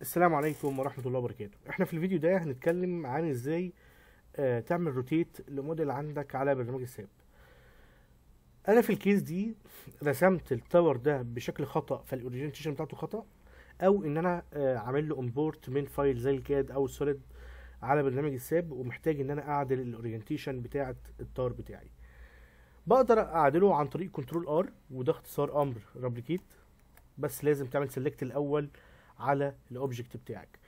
السلام عليكم ورحمة الله وبركاته احنا في الفيديو ده هنتكلم عن ازاي آه، تعمل روتيت لموديل عندك على برنامج الساب انا في الكيس دي رسمت التاور ده بشكل خطأ فالاورينتيشن بتاعته خطأ او ان انا آه، عامل له امبورت من فايل زي الكاد او السوليد على برنامج الساب ومحتاج ان انا اعدل الاورينتيشن بتاعة التاور بتاعي بقدر اعدله عن طريق كنترول ار وده اختصار امر ريبليكيت بس لازم تعمل سيلكت الاول على الاوبجكت بتاعك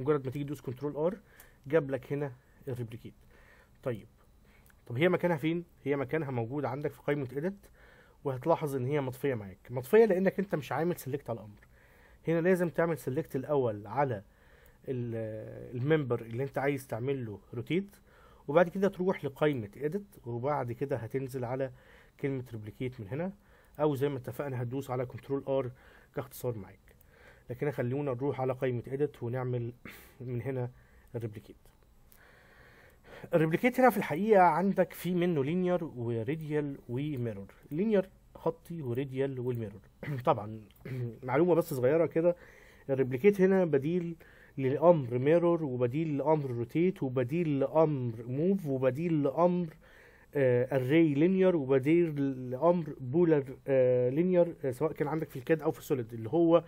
مجرد ما تيجي تدوس كنترول ار جاب لك هنا الريبليكيت طيب طب هي مكانها فين هي مكانها موجود عندك في قائمه اديت وهتلاحظ ان هي مطفيه معاك مطفيه لانك انت مش عامل سيلكت على الامر هنا لازم تعمل سيلكت الاول على الممبر اللي انت عايز تعمل له روتيت وبعد كده تروح لقائمه اديت وبعد كده هتنزل على كلمه ريبليكيت من هنا او زي ما اتفقنا هتدوس على كنترول ار كاختصار معاك لكن خلونا نروح على قائمة إيديت ونعمل من هنا الريبليكيت الريبليكيت هنا في الحقيقة عندك في منه لينير وريديال وميرور لينير خطي وريديال والميرور طبعا معلومة بس صغيرة كده الريبليكيت هنا بديل للامر ميرور وبديل لامر روتيت وبديل لامر موف وبديل لامر اري آه، لينير وبديل لامر بولر لينير آه، آه، سواء كان عندك في الكاد او في السوليد اللي هو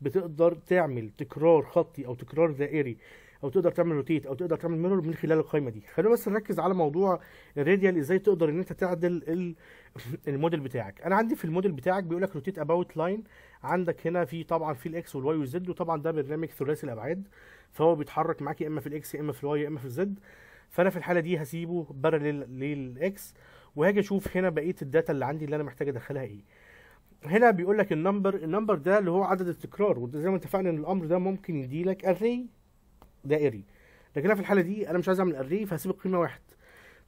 بتقدر تعمل تكرار خطي او تكرار دائري او تقدر تعمل روتيت او تقدر تعمل ميرور من خلال القائمه دي خلينا بس نركز على موضوع الراديال ازاي تقدر ان انت تعدل الموديل بتاعك انا عندي في الموديل بتاعك بيقول لك روتيت اباوت لاين عندك هنا في طبعا في الاكس والواي والزد وطبعا ده برنامج ثلاثي الابعاد فهو بيتحرك معاك يا اما في الاكس يا اما في الواي يا اما في الزد فانا في الحاله دي هسيبه بارلل للاكس وهاجي اشوف هنا بقيه الداتا اللي عندي اللي انا محتاج ادخلها ايه هنا بيقول لك النمبر النمبر ده اللي هو عدد التكرار وزي ما اتفقنا ان الامر ده ممكن يديلك اري دائري لكن انا في الحاله دي انا مش عايز اعمل اري فهسيب القيمه واحد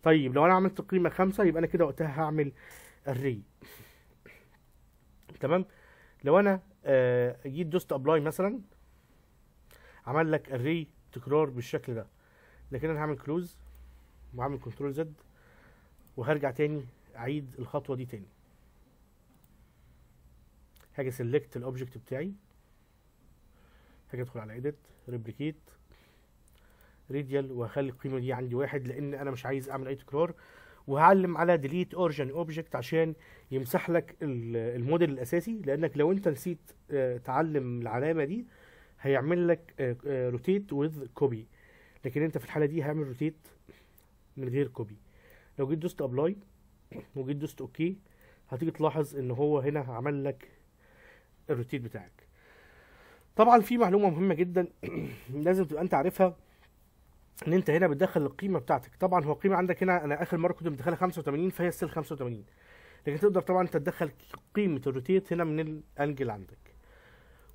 طيب لو انا عملت القيمه خمسة يبقى انا كده وقتها هعمل اري تمام لو انا آه جيت دوست ابلاي مثلا عمل لك اري تكرار بالشكل ده لكن انا هعمل كلوز وهعمل كنترول زد وهرجع تاني اعيد الخطوه دي تاني هاجي سيلكت الاوبجكت بتاعي هاجي ادخل على ايديت ريبليكيت ريديال وهخلي القيمه دي عندي واحد لان انا مش عايز اعمل اي تكرار وهعلم على ديليت اورجن اوبجكت عشان يمسح لك الموديل الاساسي لانك لو انت نسيت آه، تعلم العلامه دي هيعمل لك روتيت وذ كوبي لكن انت في الحاله دي هعمل روتيت من غير كوبي لو جيت دوست ابلاي وجيت دوست اوكي هتيجي تلاحظ ان هو هنا عمل لك الروتين بتاعك طبعا في معلومه مهمه جدا لازم تبقى انت عارفها ان انت هنا بتدخل القيمه بتاعتك طبعا هو القيمه عندك هنا انا اخر مره كنت مدخلها 85 فهي ستيل 85 لكن تقدر طبعا انت تدخل قيمه الروتيت هنا من الانجل عندك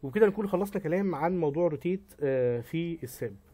وبكده نكون خلصنا كلام عن موضوع الروتيت آه، في الساب